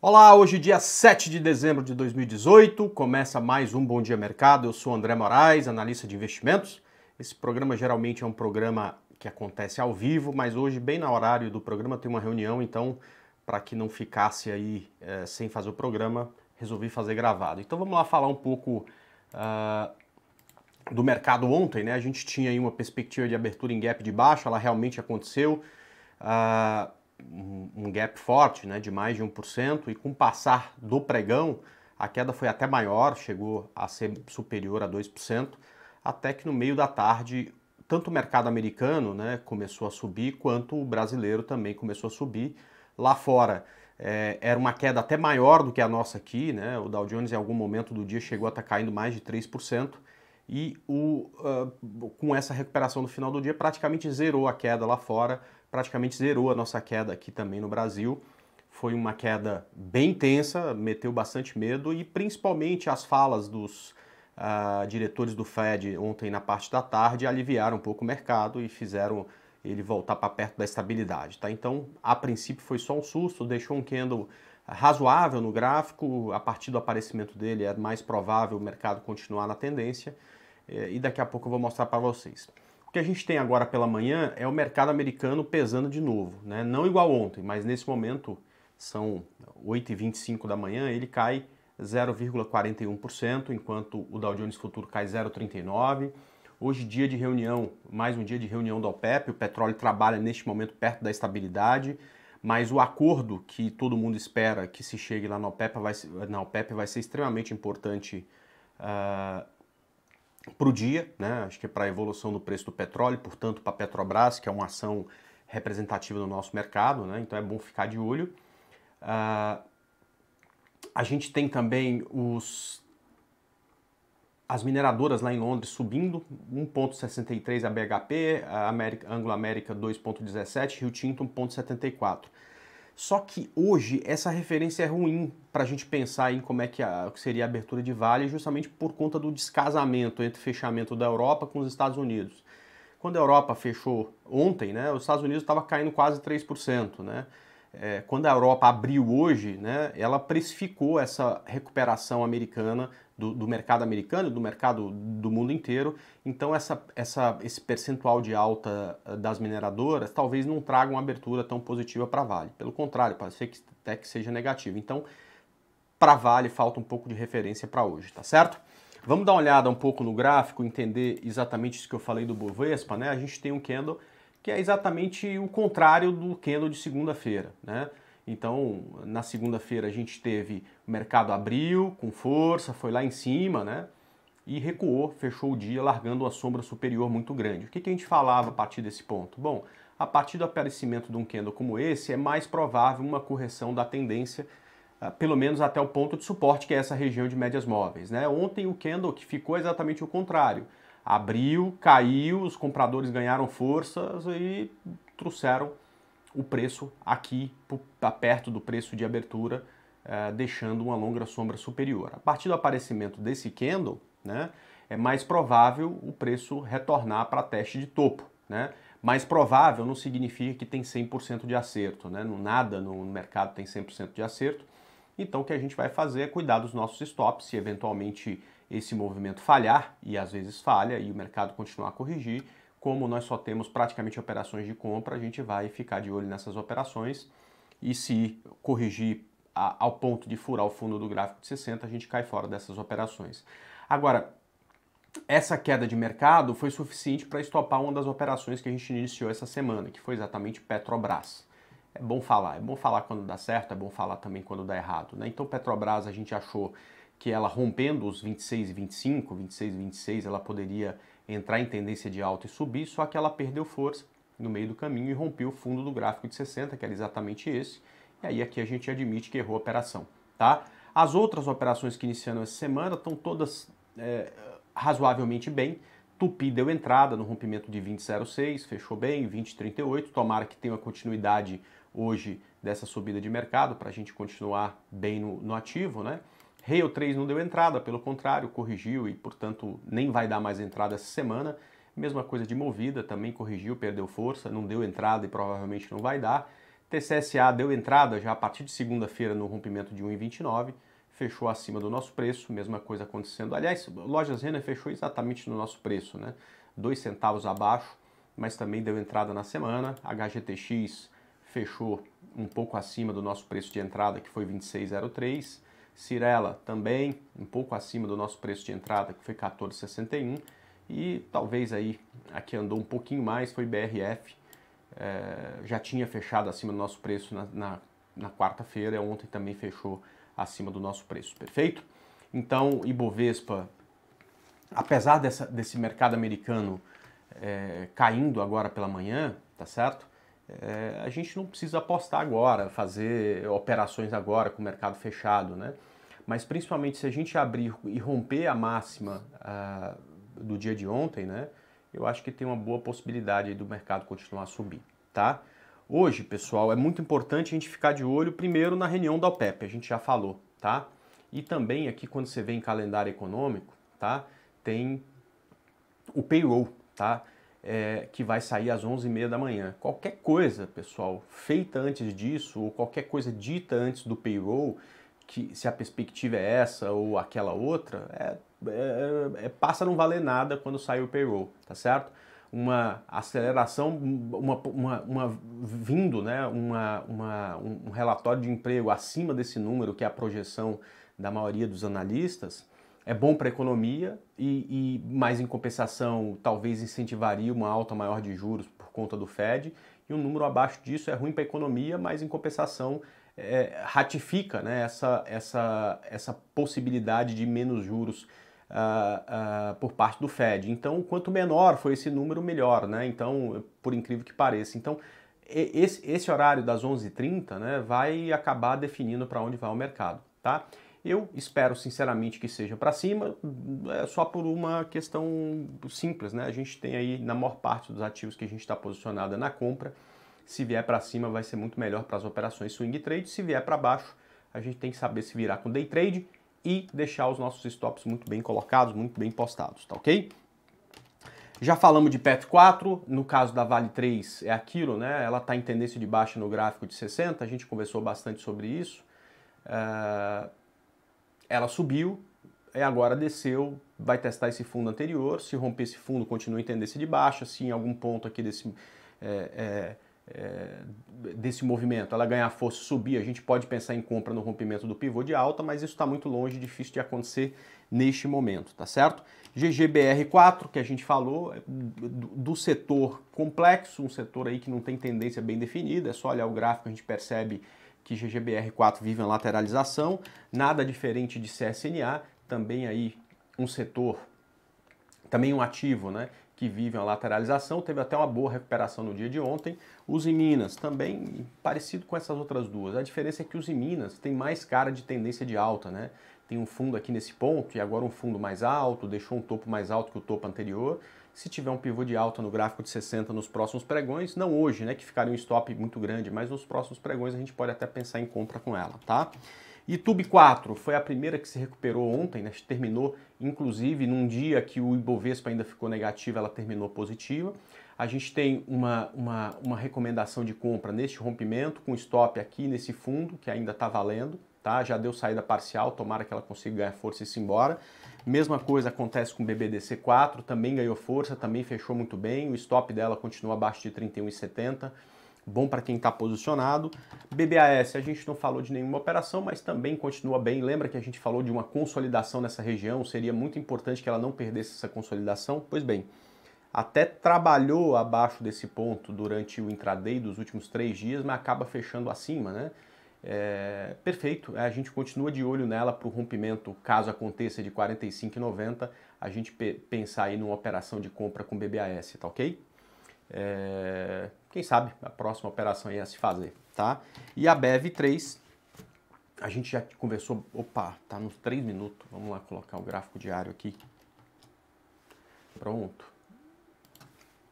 Olá, hoje dia 7 de dezembro de 2018, começa mais um Bom Dia Mercado. Eu sou André Moraes, analista de investimentos. Esse programa geralmente é um programa que acontece ao vivo, mas hoje, bem na horário do programa, tem uma reunião, então, para que não ficasse aí é, sem fazer o programa, resolvi fazer gravado. Então vamos lá falar um pouco uh, do mercado ontem, né? A gente tinha aí uma perspectiva de abertura em gap de baixo, ela realmente aconteceu. Uh, um, gap forte, né, de mais de 1%, e com o passar do pregão, a queda foi até maior, chegou a ser superior a 2%, até que no meio da tarde, tanto o mercado americano né, começou a subir, quanto o brasileiro também começou a subir. Lá fora, é, era uma queda até maior do que a nossa aqui, né? O Dow Jones em algum momento do dia chegou a estar tá caindo mais de 3%, e o, uh, com essa recuperação no final do dia praticamente zerou a queda lá fora, praticamente zerou a nossa queda aqui também no Brasil. Foi uma queda bem intensa, meteu bastante medo e principalmente as falas dos uh, diretores do Fed ontem na parte da tarde aliviaram um pouco o mercado e fizeram ele voltar para perto da estabilidade. Tá? Então, a princípio foi só um susto, deixou um candle razoável no gráfico, a partir do aparecimento dele é mais provável o mercado continuar na tendência eh, e daqui a pouco eu vou mostrar para vocês. O que a gente tem agora pela manhã é o mercado americano pesando de novo, né? não igual ontem, mas nesse momento são 8h25 da manhã, ele cai 0,41%, enquanto o Dow Jones Futuro cai 0,39%. Hoje, dia de reunião, mais um dia de reunião da OPEP, o petróleo trabalha neste momento perto da estabilidade, mas o acordo que todo mundo espera que se chegue lá na OPEP vai, na OPEP vai ser extremamente importante uh, para o dia, né? acho que é para a evolução do preço do petróleo, portanto, para a Petrobras, que é uma ação representativa do nosso mercado, né? então é bom ficar de olho. Uh, a gente tem também os, as mineradoras lá em Londres subindo, 1,63 a BHP, a América, Anglo América 2,17, Rio Tinto 1,74. Só que hoje essa referência é ruim para a gente pensar em como é que, a, que seria a abertura de vale, justamente por conta do descasamento entre o fechamento da Europa com os Estados Unidos. Quando a Europa fechou ontem, né, os Estados Unidos estava caindo quase 3%. Né? é, quando a Europa abriu hoje, né, ela precificou essa recuperação americana do, do, mercado americano, do mercado do mundo inteiro. Então essa, essa, esse percentual de alta eh, das mineradoras talvez não traga uma abertura tão positiva para a Vale. Pelo contrário, pode ser que até que seja negativo. Então para a Vale falta um pouco de referência para hoje, tá certo? Vamos dar uma olhada um pouco no gráfico, entender exatamente isso que eu falei do Bovespa, né? A gente tem um candle que é exatamente o contrário do candle de segunda-feira, né? Então, na segunda-feira a gente teve o mercado abriu com força, foi lá em cima, né? E recuou, fechou o dia, largando uma sombra superior muito grande. O que, que a gente falava a partir desse ponto? Bom, a partir do aparecimento de um candle como esse, é mais provável uma correção da tendência, ah, pelo menos até o ponto de suporte, que é essa região de médias móveis. Né? Ontem o candle que ficou exatamente o contrário. Abriu, caiu, os compradores ganharam forças e trouxeram o preço aqui tá perto do preço de abertura, eh, deixando uma longa sombra superior. A partir do aparecimento desse candle, né, é mais provável o preço retornar para teste de topo. Né? Mais provável não significa que tem 100% de acerto, né? nada no mercado tem 100% de acerto. Então o que a gente vai fazer é cuidar dos nossos stops, se eventualmente esse movimento falhar, e às vezes falha, e o mercado continuar a corrigir, como nós só temos praticamente operações de compra, a gente vai ficar de olho nessas operações e se corrigir a, ao ponto de furar o fundo do gráfico de 60, a gente cai fora dessas operações. Agora, essa queda de mercado foi suficiente para estopar uma das operações que a gente iniciou essa semana, que foi exatamente Petrobras. É bom falar, é bom falar quando dá certo, é bom falar também quando dá errado. Né? Então, Petrobras a gente achou que ela rompendo os 26 e 25, 26 e 26, ela poderia entrar em tendência de alta e subir, só que ela perdeu força no meio do caminho e rompeu o fundo do gráfico de 60, que era exatamente esse. E aí aqui a gente admite que errou a operação, tá? As outras operações que iniciaram essa semana estão todas é, razoavelmente bem. Tupi deu entrada no rompimento de 20,06, fechou bem, 20,38. Tomara que tenha uma continuidade hoje dessa subida de mercado para a gente continuar bem no, no ativo, né? Rail 3 não deu entrada, pelo contrário, corrigiu e, portanto, nem vai dar mais entrada essa semana. Mesma coisa de Movida, também corrigiu, perdeu força, não deu entrada e provavelmente não vai dar. TCSA deu entrada já a partir de segunda-feira no rompimento de 1,29, fechou acima do nosso preço, mesma coisa acontecendo. Aliás, Lojas Renner fechou exatamente no nosso preço, né? Dois centavos abaixo, mas também deu entrada na semana. HGTX fechou um pouco acima do nosso preço de entrada, que foi 26,03. Cirela também um pouco acima do nosso preço de entrada, que foi 14,61 e talvez aí aqui andou um pouquinho mais, foi BRF, é, já tinha fechado acima do nosso preço na, na, na quarta-feira, ontem também fechou acima do nosso preço, perfeito? Então, Ibovespa, apesar dessa, desse mercado americano é, caindo agora pela manhã, tá certo? é, a gente não precisa apostar agora, fazer operações agora com o mercado fechado, né? Mas principalmente se a gente abrir e romper a máxima ah, do dia de ontem, né? Eu acho que tem uma boa possibilidade do mercado continuar a subir, tá? Hoje, pessoal, é muito importante a gente ficar de olho primeiro na reunião da OPEP, a gente já falou, tá? E também aqui quando você vê em calendário econômico, tá? Tem o payroll, tá? é, que vai sair às 11h30 da manhã. Qualquer coisa, pessoal, feita antes disso, ou qualquer coisa dita antes do payroll, que se a perspectiva é essa ou aquela outra, é, é, é, passa a não valer nada quando sai o payroll, tá certo? Uma aceleração, uma, uma, uma vindo, né, uma, uma, um relatório de emprego acima desse número, que é a projeção da maioria dos analistas, é bom para a economia e, e, mais em compensação, talvez incentivaria uma alta maior de juros por conta do Fed. E um número abaixo disso é ruim para a economia, mas em compensação é, ratifica né, essa, essa, essa possibilidade de menos juros uh, uh, por parte do Fed. Então, quanto menor for esse número, melhor. Né? Então, por incrível que pareça. Então, esse, esse horário das 11h30 né, vai acabar definindo para onde vai o mercado. Tá? Eu espero sinceramente que seja para cima, é só por uma questão simples, né? A gente tem aí na maior parte dos ativos que a gente está posicionada é na compra, se vier para cima vai ser muito melhor para as operações swing trade, se vier para baixo a gente tem que saber se virar com day trade e deixar os nossos stops muito bem colocados, muito bem postados, tá ok? Já falamos de PET 4, no caso da Vale 3 é aquilo, né? Ela está em tendência de baixa no gráfico de 60, a gente conversou bastante sobre isso. Uh ela subiu, e agora desceu, vai testar esse fundo anterior, se romper esse fundo, continua em tendência de baixa, se em algum ponto aqui desse, é, é, é, desse movimento ela ganhar força subir, a gente pode pensar em compra no rompimento do pivô de alta, mas isso está muito longe, difícil de acontecer neste momento, tá certo? GGBR4, que a gente falou, é, do setor complexo, um setor aí que não tem tendência bem definida, é só olhar o gráfico, a gente percebe que GGBR4 vive uma lateralização, nada diferente de CSNA, também aí um setor, também um ativo, né? que vivem a lateralização, teve até uma boa recuperação no dia de ontem. Os em Minas também parecido com essas outras duas. A diferença é que os em Minas tem mais cara de tendência de alta, né? Tem um fundo aqui nesse ponto e agora um fundo mais alto, deixou um topo mais alto que o topo anterior se tiver um pivô de alta no gráfico de 60 nos próximos pregões, não hoje, né, que ficaria um stop muito grande, mas nos próximos pregões a gente pode até pensar em compra com ela, tá? E Tube 4 foi a primeira que se recuperou ontem, né, terminou inclusive num dia que o Ibovespa ainda ficou negativo, ela terminou positiva. A gente tem uma, uma, uma recomendação de compra neste rompimento, com stop aqui nesse fundo, que ainda está valendo, tá? Já deu saída parcial, tomara que ela consiga ganhar força e se embora. Mesma coisa acontece com o BBDC4, também ganhou força, também fechou muito bem. O stop dela continua abaixo de 31,70. Bom para quem está posicionado. BBAS, a gente não falou de nenhuma operação, mas também continua bem. Lembra que a gente falou de uma consolidação nessa região? Seria muito importante que ela não perdesse essa consolidação? Pois bem, até trabalhou abaixo desse ponto durante o intraday dos últimos três dias, mas acaba fechando acima, né? É, perfeito, é, a gente continua de olho nela para o rompimento, caso aconteça de 45,90, a gente pensar aí numa operação de compra com BBAS, tá ok? É, quem sabe a próxima operação aí a se fazer, tá? E a BEV3, a gente já conversou, opa, tá nos 3 minutos, vamos lá colocar o gráfico diário aqui. Pronto.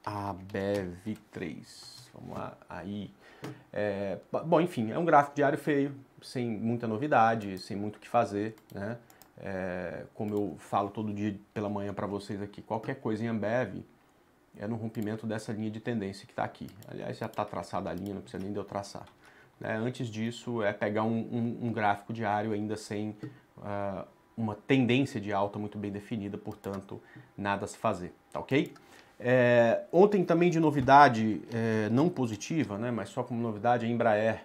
A BEV3, vamos lá, aí é, bom, enfim, é um gráfico diário feio, sem muita novidade, sem muito o que fazer, né? É, como eu falo todo dia pela manhã para vocês aqui, qualquer coisa em Ambev é no rompimento dessa linha de tendência que está aqui. Aliás, já está traçada a linha, não precisa nem de eu traçar. Né? Antes disso, é pegar um, um, um gráfico diário ainda sem uh, uma tendência de alta muito bem definida, portanto, nada a se fazer, tá ok? É, ontem também de novidade é, não positiva, né, mas só como novidade, a Embraer,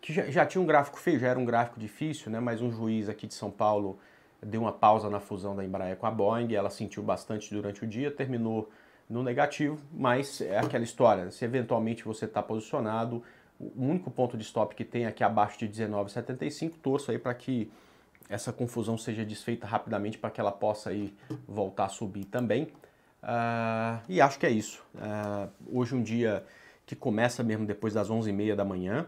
que já, já, tinha um gráfico feio, já era um gráfico difícil, né, mas um juiz aqui de São Paulo deu uma pausa na fusão da Embraer com a Boeing, ela sentiu bastante durante o dia, terminou no negativo, mas é aquela história, se eventualmente você está posicionado, o único ponto de stop que tem aqui abaixo de 19,75, torço aí para que essa confusão seja desfeita rapidamente para que ela possa aí voltar a subir também. Uh, e acho que é isso. Uh, hoje um dia que começa mesmo depois das 11h30 da manhã,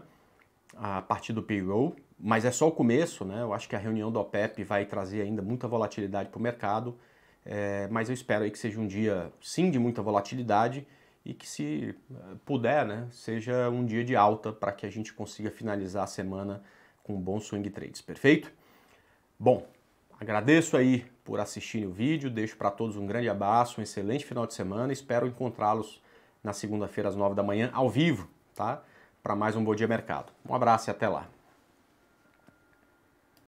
a partir do payroll, mas é só o começo, né? Eu acho que a reunião da OPEP vai trazer ainda muita volatilidade para o mercado, é, mas eu espero aí que seja um dia, sim, de muita volatilidade e que, se ah, puder, né, seja um dia de alta para que a gente consiga finalizar a semana com um bom swing trades, perfeito? Bom, Agradeço aí por assistirem o vídeo, deixo para todos um grande abraço, um excelente final de semana, espero encontrá-los na segunda-feira às nove da manhã ao vivo, tá? Para mais um Bom Dia Mercado. Um abraço e até lá.